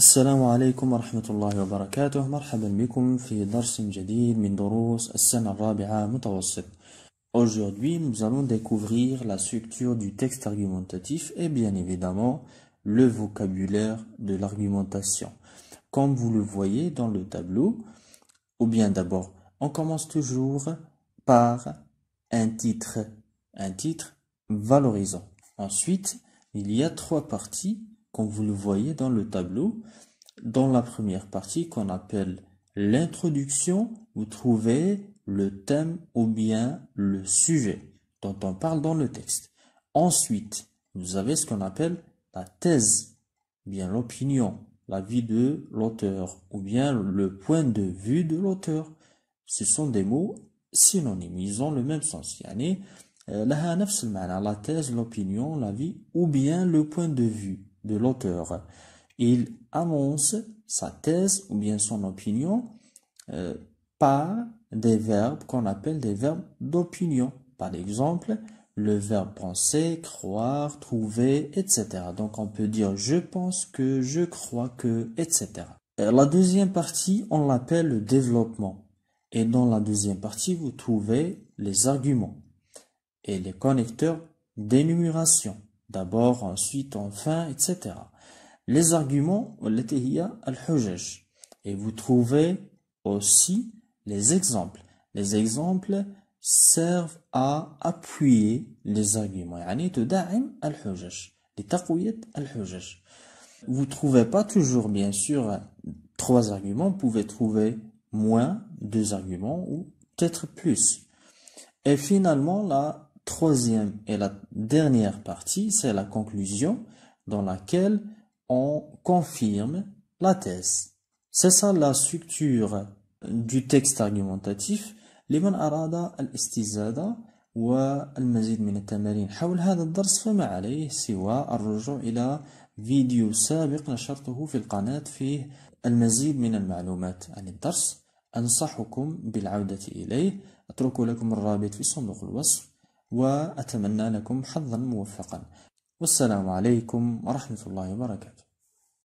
Aujourd'hui, nous allons découvrir la structure du texte argumentatif et bien évidemment le vocabulaire de l'argumentation. Comme vous le voyez dans le tableau, ou bien d'abord, on commence toujours par un titre, un titre valorisant. Ensuite, il y a trois parties comme vous le voyez dans le tableau. Dans la première partie qu'on appelle l'introduction, vous trouvez le thème ou bien le sujet dont on parle dans le texte. Ensuite, vous avez ce qu'on appelle la thèse, bien l'opinion, la vie de l'auteur ou bien le point de vue de l'auteur. Ce sont des mots synonymes, ils ont le même sens. Il y a la thèse, l'opinion, la vie, ou bien le point de vue de l'auteur. Il annonce sa thèse ou bien son opinion euh, par des verbes qu'on appelle des verbes d'opinion. Par exemple, le verbe penser, croire, trouver, etc. Donc on peut dire je pense que, je crois que, etc. Euh, la deuxième partie, on l'appelle le développement. Et dans la deuxième partie, vous trouvez les arguments et les connecteurs d'énumération d'abord, ensuite, enfin, etc. Les arguments, al Et vous trouvez aussi les exemples. Les exemples servent à appuyer les arguments. Vous ne Vous trouvez pas toujours bien sûr trois arguments, vous pouvez trouver moins deux arguments ou peut-être plus. Et finalement là troisième et la dernière partie, c'est la conclusion dans laquelle on confirme la thèse. C'est ça la structure du texte argumentatif. لمن أراد الاستزادة والمزيد من التمارين حول هذا الدرس فما عليه سوى الرجوع إلى فيديو سابق نشرته في القناة فيه المزيد من المعلومات عن الدرس أنصحكم بالعودة إليه أترك لكم الرابط في صندوق الوصف وأتمنى لكم حظا موفقا والسلام عليكم ورحمة الله وبركاته